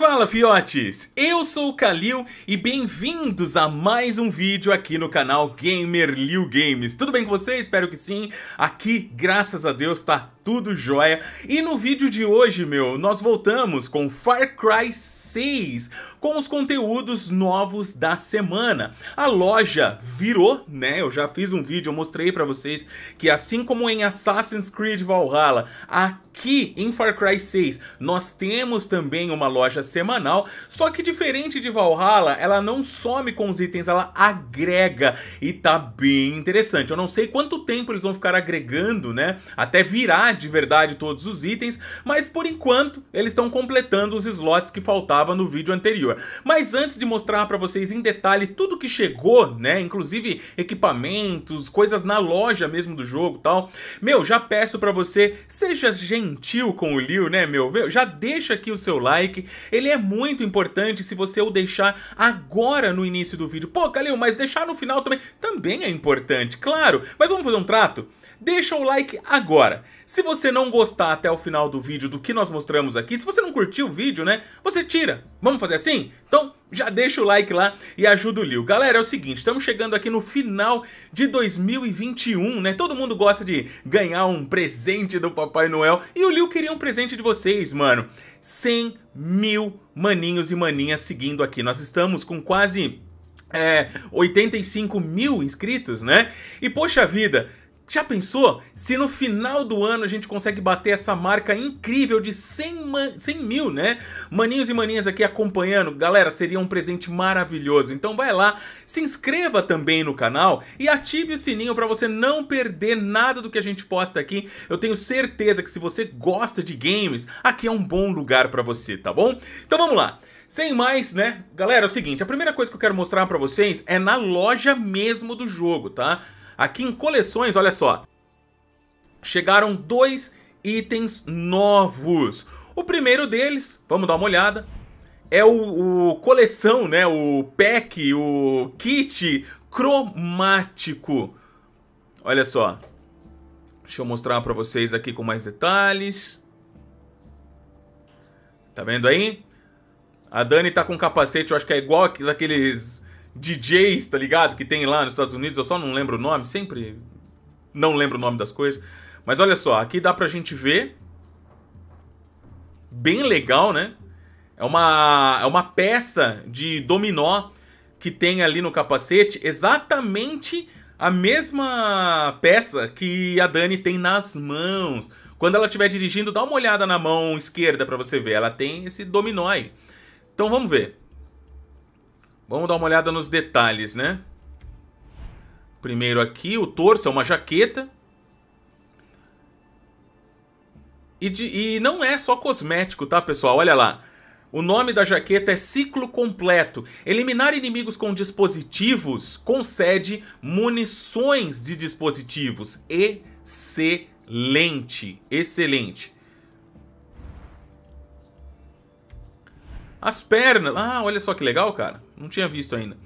Fala fiotes, eu sou o Kalil e bem-vindos a mais um vídeo aqui no canal Gamer Liu Games. Tudo bem com vocês? Espero que sim. Aqui, graças a Deus, tá tudo jóia. E no vídeo de hoje, meu, nós voltamos com Far Cry 6, com os conteúdos novos da semana. A loja virou, né? Eu já fiz um vídeo, eu mostrei pra vocês que assim como em Assassin's Creed Valhalla, a Aqui em Far Cry 6 nós temos também uma loja semanal, só que diferente de Valhalla, ela não some com os itens, ela agrega e tá bem interessante. Eu não sei quanto tempo eles vão ficar agregando, né? Até virar de verdade todos os itens, mas por enquanto eles estão completando os slots que faltava no vídeo anterior. Mas antes de mostrar para vocês em detalhe tudo que chegou, né? Inclusive equipamentos, coisas na loja mesmo do jogo, tal. Meu, já peço para você seja gentil gentil com o Liu, né, meu? Já deixa aqui o seu like. Ele é muito importante se você o deixar agora no início do vídeo. Pô, Calil, mas deixar no final também, também é importante, claro. Mas vamos fazer um trato? deixa o like agora. Se você não gostar até o final do vídeo do que nós mostramos aqui, se você não curtiu o vídeo, né, você tira. Vamos fazer assim? Então já deixa o like lá e ajuda o Liu. Galera, é o seguinte, estamos chegando aqui no final de 2021, né? Todo mundo gosta de ganhar um presente do Papai Noel e o Liu queria um presente de vocês, mano. 100 mil maninhos e maninhas seguindo aqui. Nós estamos com quase é, 85 mil inscritos, né? E poxa vida, já pensou se no final do ano a gente consegue bater essa marca incrível de 100, man... 100 mil, né? Maninhos e maninhas aqui acompanhando, galera, seria um presente maravilhoso. Então vai lá, se inscreva também no canal e ative o sininho para você não perder nada do que a gente posta aqui. Eu tenho certeza que se você gosta de games, aqui é um bom lugar para você, tá bom? Então vamos lá. Sem mais, né? Galera, é o seguinte, a primeira coisa que eu quero mostrar para vocês é na loja mesmo do jogo, tá? Aqui em coleções, olha só. Chegaram dois itens novos. O primeiro deles, vamos dar uma olhada, é o, o coleção, né? O pack, o kit cromático. Olha só. Deixa eu mostrar para vocês aqui com mais detalhes. Tá vendo aí? A Dani tá com um capacete, eu acho que é igual daqueles DJs, tá ligado? Que tem lá nos Estados Unidos, eu só não lembro o nome, sempre não lembro o nome das coisas. Mas olha só, aqui dá pra gente ver. Bem legal, né? É uma, é uma peça de dominó que tem ali no capacete, exatamente a mesma peça que a Dani tem nas mãos. Quando ela estiver dirigindo, dá uma olhada na mão esquerda para você ver. Ela tem esse dominó aí. Então vamos ver. Vamos dar uma olhada nos detalhes, né? Primeiro aqui, o torso é uma jaqueta. E, de, e não é só cosmético, tá, pessoal? Olha lá. O nome da jaqueta é Ciclo Completo. Eliminar inimigos com dispositivos concede munições de dispositivos. Excelente, excelente. As pernas. Ah, olha só que legal, cara. Não tinha visto ainda.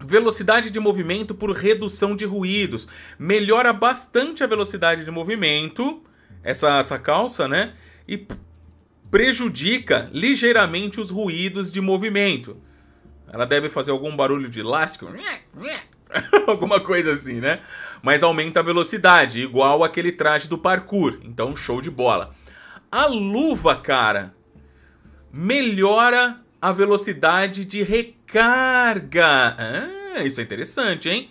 Velocidade de movimento por redução de ruídos. Melhora bastante a velocidade de movimento, essa, essa calça, né? E prejudica ligeiramente os ruídos de movimento. Ela deve fazer algum barulho de elástico, alguma coisa assim, né? Mas aumenta a velocidade, igual aquele traje do parkour. Então, show de bola. A luva, cara, melhora a velocidade de recarga. Ah, isso é interessante, hein?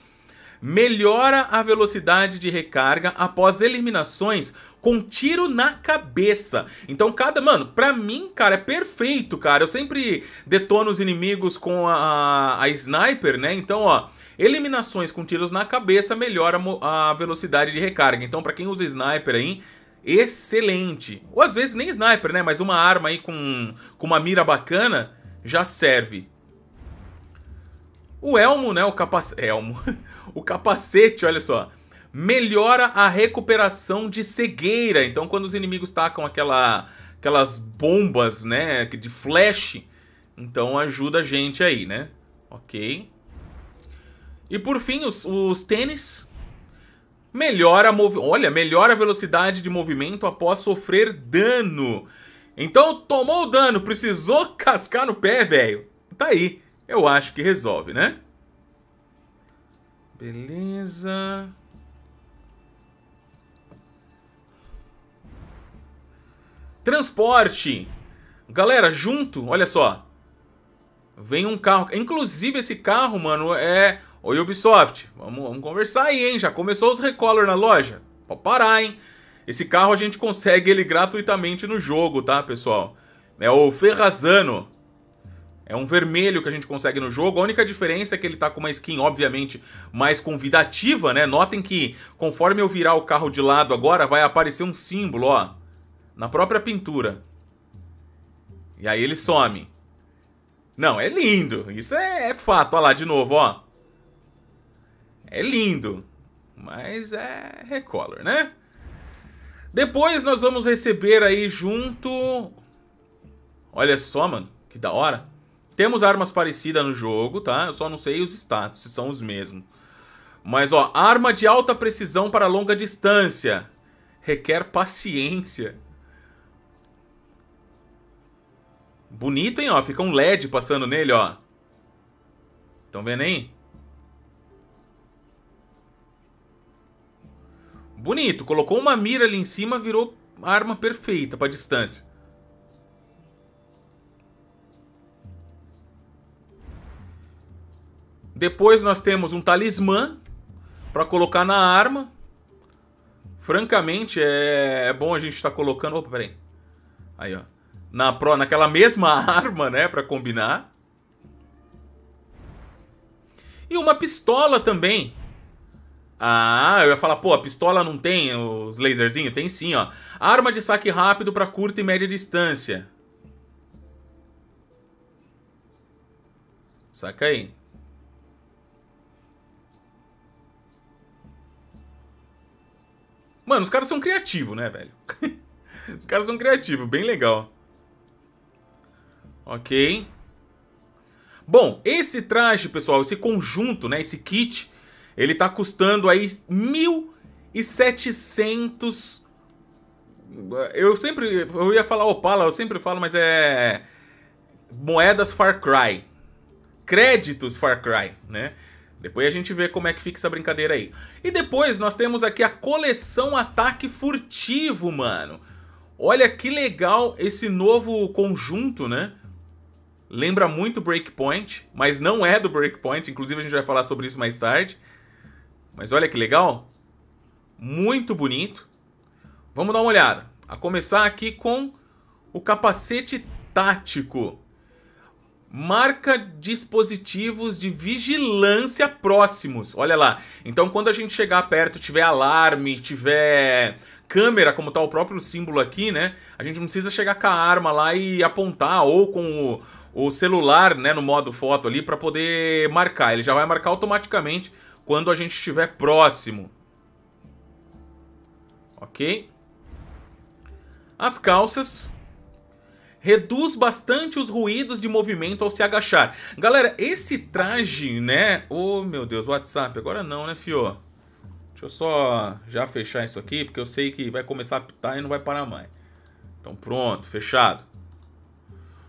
Melhora a velocidade de recarga após eliminações com tiro na cabeça. Então, cada. Mano, pra mim, cara, é perfeito, cara. Eu sempre detono os inimigos com a, a sniper, né? Então, ó. Eliminações com tiros na cabeça melhora a velocidade de recarga. Então, para quem usa sniper aí, excelente. Ou às vezes nem sniper, né? Mas uma arma aí com, com uma mira bacana já serve. O elmo, né? O capacete. É, elmo. o capacete, olha só. Melhora a recuperação de cegueira. Então, quando os inimigos tacam aquela, aquelas bombas, né? De flash. Então, ajuda a gente aí, né? Ok. E por fim, os, os tênis melhora a olha, melhora a velocidade de movimento após sofrer dano. Então tomou o dano, precisou cascar no pé, velho. Tá aí. Eu acho que resolve, né? Beleza. Transporte. Galera, junto, olha só. Vem um carro. Inclusive, esse carro, mano, é Ô Ubisoft, vamos, vamos conversar aí, hein? Já começou os recolor na loja? Pode parar, hein? Esse carro a gente consegue ele gratuitamente no jogo, tá, pessoal? É o Ferrazano. É um vermelho que a gente consegue no jogo. A única diferença é que ele tá com uma skin, obviamente, mais convidativa, né? Notem que conforme eu virar o carro de lado agora, vai aparecer um símbolo, ó. Na própria pintura. E aí ele some. Não, é lindo. Isso é, é fato. Olha lá, de novo, ó. É lindo, mas é recolor, né? Depois nós vamos receber aí junto... Olha só, mano, que da hora. Temos armas parecidas no jogo, tá? Eu só não sei os status, se são os mesmos. Mas, ó, arma de alta precisão para longa distância. Requer paciência. Bonito, hein, ó. Fica um LED passando nele, ó. Estão vendo aí? Bonito, colocou uma mira ali em cima, virou arma perfeita para distância. Depois nós temos um talismã para colocar na arma. Francamente, é, é bom a gente estar tá colocando... Opa, peraí. Aí, ó. Na pro... Naquela mesma arma, né? Para combinar. E uma pistola também. Ah, eu ia falar, pô, a pistola não tem os laserzinhos? Tem sim, ó. Arma de saque rápido para curta e média distância. Saca aí. Mano, os caras são criativos, né, velho? os caras são criativos, bem legal. Ok. Bom, esse traje, pessoal, esse conjunto, né, esse kit ele tá custando aí 1.700... Eu sempre... Eu ia falar Opala, eu sempre falo, mas é... Moedas Far Cry. Créditos Far Cry, né? Depois a gente vê como é que fica essa brincadeira aí. E depois nós temos aqui a coleção Ataque Furtivo, mano. Olha que legal esse novo conjunto, né? Lembra muito Breakpoint, mas não é do Breakpoint. Inclusive a gente vai falar sobre isso mais tarde. Mas olha que legal. Muito bonito. Vamos dar uma olhada. A começar aqui com o capacete tático. Marca dispositivos de vigilância próximos. Olha lá. Então, quando a gente chegar perto, tiver alarme, tiver câmera, como está o próprio símbolo aqui, né? A gente não precisa chegar com a arma lá e apontar ou com o, o celular, né, no modo foto ali para poder marcar. Ele já vai marcar automaticamente quando a gente estiver próximo. Ok? As calças reduz bastante os ruídos de movimento ao se agachar. Galera, esse traje, né? Oh, meu Deus, WhatsApp, agora não, né, fio? Deixa eu só já fechar isso aqui, porque eu sei que vai começar a pitar e não vai parar mais. Então, pronto, fechado.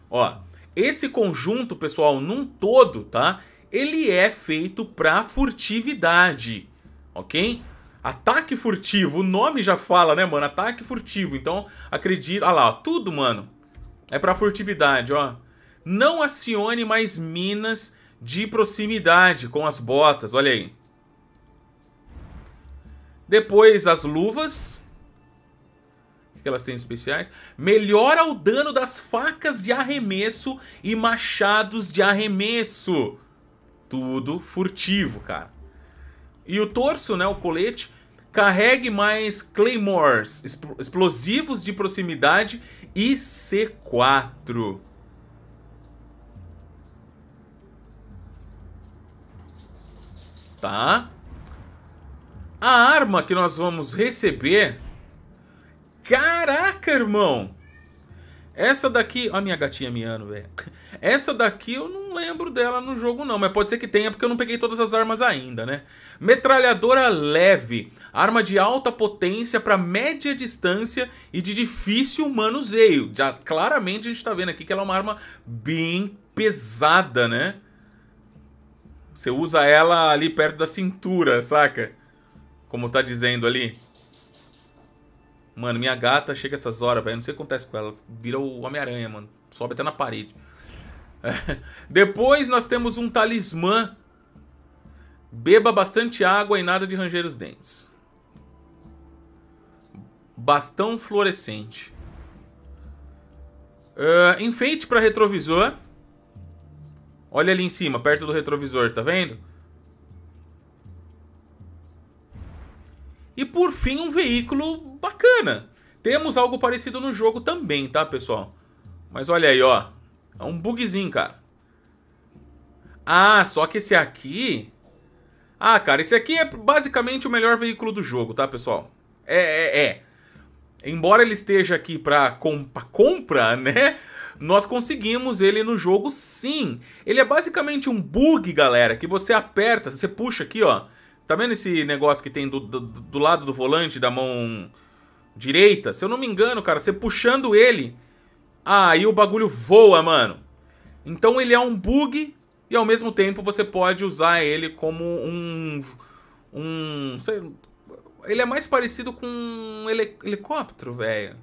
Ó, esse conjunto, pessoal, num todo, tá? ele é feito para furtividade, ok? Ataque furtivo, o nome já fala, né, mano? Ataque furtivo. Então, acredito. Ah lá, ó, tudo, mano. É para furtividade, ó. Não acione mais minas de proximidade com as botas, olha aí. Depois as luvas. O que elas têm especiais? Melhora o dano das facas de arremesso e machados de arremesso. Tudo furtivo, cara. E o torso, né, o colete, carregue mais claymores, explosivos de proximidade e C4. Tá? A arma que nós vamos receber... Caraca, irmão! Essa daqui. Olha minha gatinha miando, velho. Essa daqui eu não lembro dela no jogo, não. Mas pode ser que tenha, porque eu não peguei todas as armas ainda, né? Metralhadora leve. Arma de alta potência para média distância e de difícil manuseio. Já claramente a gente tá vendo aqui que ela é uma arma bem pesada, né? Você usa ela ali perto da cintura, saca? Como tá dizendo ali. Mano, minha gata chega essas horas, velho. Não sei o que acontece com ela. Vira o Homem-Aranha, mano. Sobe até na parede. É. Depois nós temos um talismã. Beba bastante água e nada de ranger os dentes. Bastão fluorescente. Uh, enfeite para retrovisor. Olha ali em cima, perto do retrovisor, tá vendo? E por fim, um veículo bacana. Temos algo parecido no jogo também, tá, pessoal? Mas olha aí, ó. É um bugzinho, cara. Ah, só que esse aqui... Ah, cara, esse aqui é basicamente o melhor veículo do jogo, tá, pessoal? É, é, é. Embora ele esteja aqui pra compa, compra, né? Nós conseguimos ele no jogo sim. Ele é basicamente um bug, galera, que você aperta, você puxa aqui, ó. Tá vendo esse negócio que tem do, do, do lado do volante, da mão direita? Se eu não me engano, cara, você puxando ele, aí o bagulho voa, mano. Então ele é um bug e ao mesmo tempo você pode usar ele como um. Um. Sei, ele é mais parecido com um helicóptero, velho.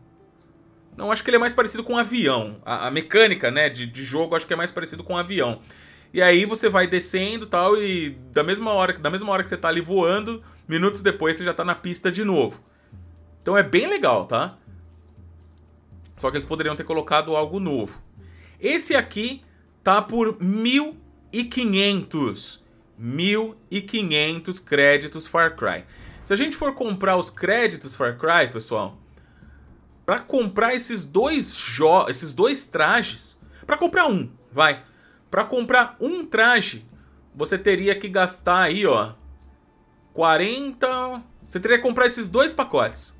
Não, acho que ele é mais parecido com um avião. A, a mecânica, né, de, de jogo, acho que é mais parecido com um avião. E aí você vai descendo tal, e da mesma hora, da mesma hora que você tá ali voando, minutos depois você já tá na pista de novo. Então é bem legal, tá? Só que eles poderiam ter colocado algo novo. Esse aqui tá por 1500. 1500 créditos Far Cry. Se a gente for comprar os créditos Far Cry, pessoal, para comprar esses dois esses dois trajes, para comprar um, vai. Para comprar um traje, você teria que gastar aí, ó, 40... Você teria que comprar esses dois pacotes.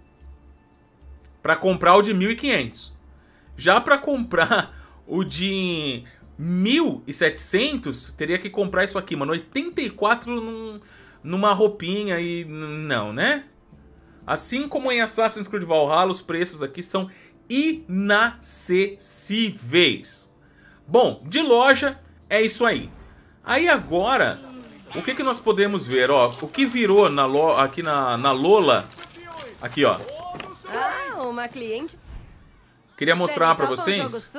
Para comprar o de 1.500. Já para comprar o de 1.700, teria que comprar isso aqui, mano. 84 num, numa roupinha e... Não, né? Assim como em Assassin's Creed Valhalla, os preços aqui são inacessíveis. Bom, de loja, é isso aí. Aí agora, o que, que nós podemos ver? Ó, o que virou na lo, aqui na, na Lola... Aqui, ó. Ah, uma cliente. Queria mostrar para vocês.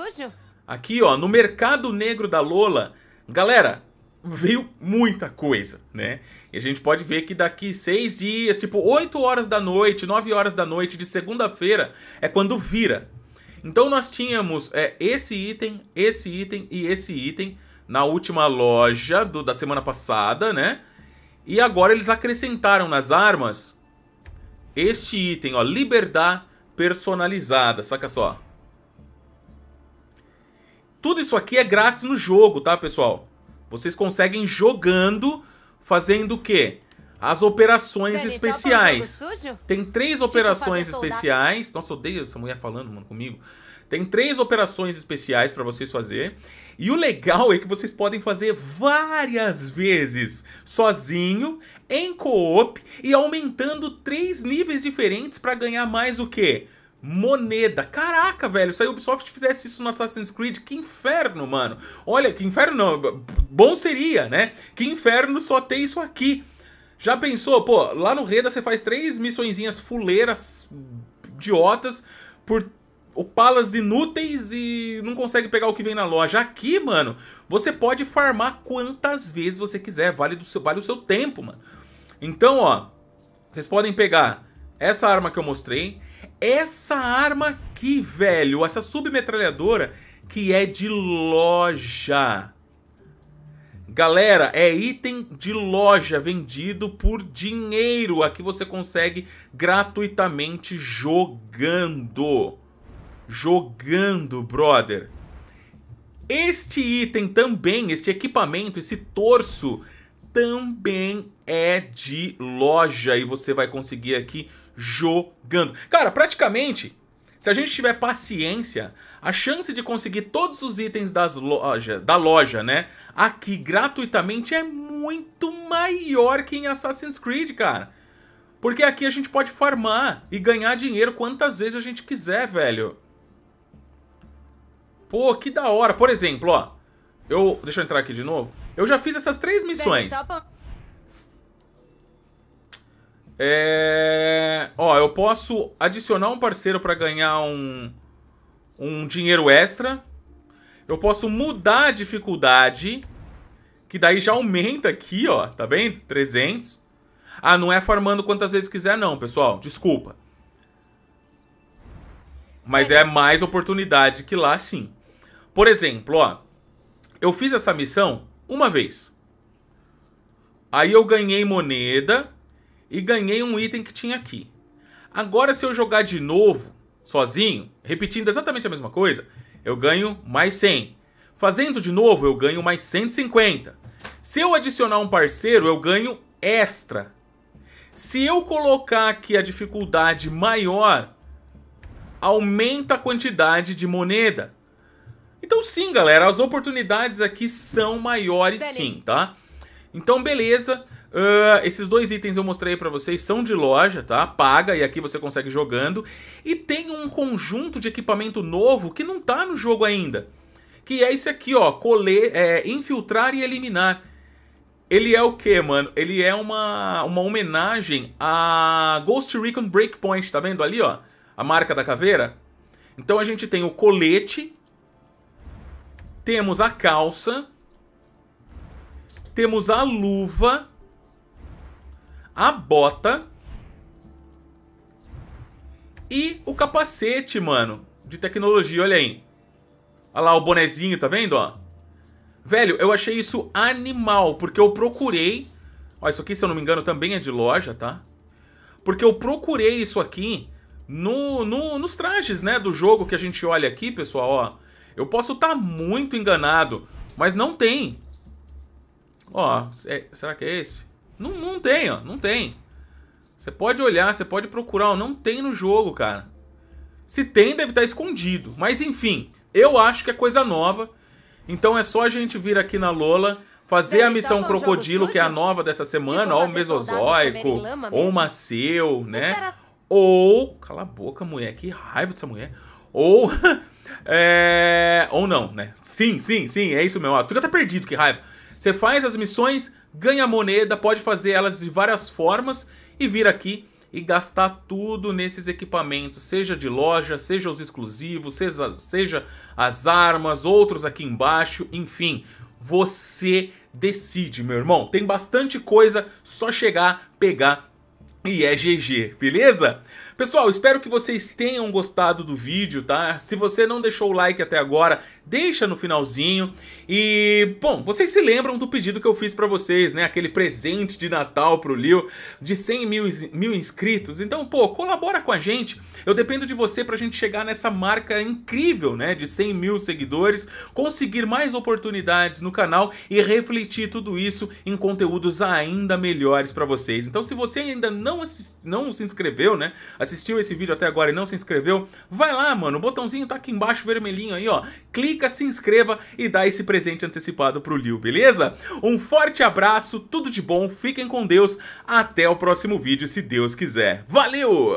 Aqui, ó, no mercado negro da Lola, galera, veio muita coisa, né? E a gente pode ver que daqui seis dias, tipo 8 horas da noite, 9 horas da noite de segunda-feira, é quando vira. Então nós tínhamos é, esse item, esse item e esse item na última loja do, da semana passada, né? E agora eles acrescentaram nas armas este item, ó, liberdade personalizada, saca só. Tudo isso aqui é grátis no jogo, tá, pessoal? Vocês conseguem jogando, fazendo o quê? As operações especiais. Tá Tem três tipo operações especiais. Nossa, odeio essa mulher falando, mano, comigo. Tem três operações especiais para vocês fazer. E o legal é que vocês podem fazer várias vezes, sozinho, em co-op e aumentando três níveis diferentes para ganhar mais o quê? Moneda. Caraca, velho, se a Ubisoft fizesse isso no Assassin's Creed, que inferno, mano. Olha, que inferno não, bom seria, né? Que inferno só ter isso aqui. Já pensou, pô, lá no Reda você faz três missõezinhas fuleiras, idiotas, por Opalas inúteis e não consegue pegar o que vem na loja. Aqui, mano, você pode farmar quantas vezes você quiser. Vale, do seu, vale o seu tempo, mano. Então, ó, vocês podem pegar essa arma que eu mostrei. Essa arma aqui, velho, essa submetralhadora que é de loja. Galera, é item de loja vendido por dinheiro. Aqui você consegue gratuitamente jogando jogando, brother. Este item também, este equipamento, esse torso, também é de loja e você vai conseguir aqui jogando. Cara, praticamente, se a gente tiver paciência, a chance de conseguir todos os itens das loja, da loja, né, aqui gratuitamente é muito maior que em Assassin's Creed, cara. Porque aqui a gente pode farmar e ganhar dinheiro quantas vezes a gente quiser, velho. Pô, que da hora. Por exemplo, ó. Eu... Deixa eu entrar aqui de novo. Eu já fiz essas três missões. Tá é... Ó, eu posso adicionar um parceiro para ganhar um... Um dinheiro extra. Eu posso mudar a dificuldade. Que daí já aumenta aqui, ó. Tá vendo? 300. Ah, não é farmando quantas vezes quiser não, pessoal. Desculpa. Mas é mais oportunidade que lá, sim. Por exemplo, ó, eu fiz essa missão uma vez. Aí eu ganhei moneda e ganhei um item que tinha aqui. Agora, se eu jogar de novo, sozinho, repetindo exatamente a mesma coisa, eu ganho mais 100. Fazendo de novo, eu ganho mais 150. Se eu adicionar um parceiro, eu ganho extra. Se eu colocar aqui a dificuldade maior, aumenta a quantidade de moneda. Então sim, galera, as oportunidades aqui são maiores Beleza. sim, tá? Então beleza, uh, esses dois itens eu mostrei para vocês são de loja, tá? Paga e aqui você consegue jogando. E tem um conjunto de equipamento novo que não tá no jogo ainda. Que é esse aqui, ó, colher, é, infiltrar e eliminar. Ele é o que, mano? Ele é uma, uma homenagem a Ghost Recon Breakpoint, tá vendo ali, ó? A marca da caveira. Então a gente tem o colete, temos a calça. Temos a luva. A bota. E o capacete, mano. De tecnologia, olha aí. Olha lá o bonezinho, tá vendo, ó? Velho, eu achei isso animal, porque eu procurei... Ó, isso aqui, se eu não me engano, também é de loja, tá? Porque eu procurei isso aqui no, no, nos trajes, né, do jogo que a gente olha aqui, pessoal, ó. Eu posso estar tá muito enganado, mas não tem. Ó, é, será que é esse? Não, não tem, ó, não tem. Você pode olhar, você pode procurar, ó, não tem no jogo, cara. Se tem, deve estar escondido. Mas enfim, eu acho que é coisa nova. Então é só a gente vir aqui na Lola, fazer a tá missão Crocodilo, que é a nova dessa tipo semana, ó, o Mesozoico, ou o Maceu, né? Ou. Cala a boca, mulher, que raiva dessa mulher. Ou. É... Ou não, né? Sim, sim, sim, é isso mesmo. Tu ah, fica até perdido, que raiva. Você faz as missões, ganha moneda, pode fazer elas de várias formas e vir aqui e gastar tudo nesses equipamentos, seja de loja, seja os exclusivos, seja, seja as armas, outros aqui embaixo, enfim. Você decide, meu irmão. Tem bastante coisa, só chegar, pegar e é GG, beleza? Pessoal, espero que vocês tenham gostado do vídeo, tá? Se você não deixou o like até agora, deixa no finalzinho. E, bom, vocês se lembram do pedido que eu fiz para vocês, né? Aquele presente de Natal pro Liu de 100 mil, mil inscritos. Então, pô, colabora com a gente. Eu dependo de você pra gente chegar nessa marca incrível, né? De 100 mil seguidores, conseguir mais oportunidades no canal e refletir tudo isso em conteúdos ainda melhores para vocês. Então, se você ainda não, não se inscreveu, né? assistiu esse vídeo até agora e não se inscreveu, vai lá, mano, o botãozinho tá aqui embaixo, vermelhinho aí, ó. Clica, se inscreva e dá esse presente antecipado pro Liu, beleza? Um forte abraço, tudo de bom, fiquem com Deus, até o próximo vídeo, se Deus quiser. Valeu!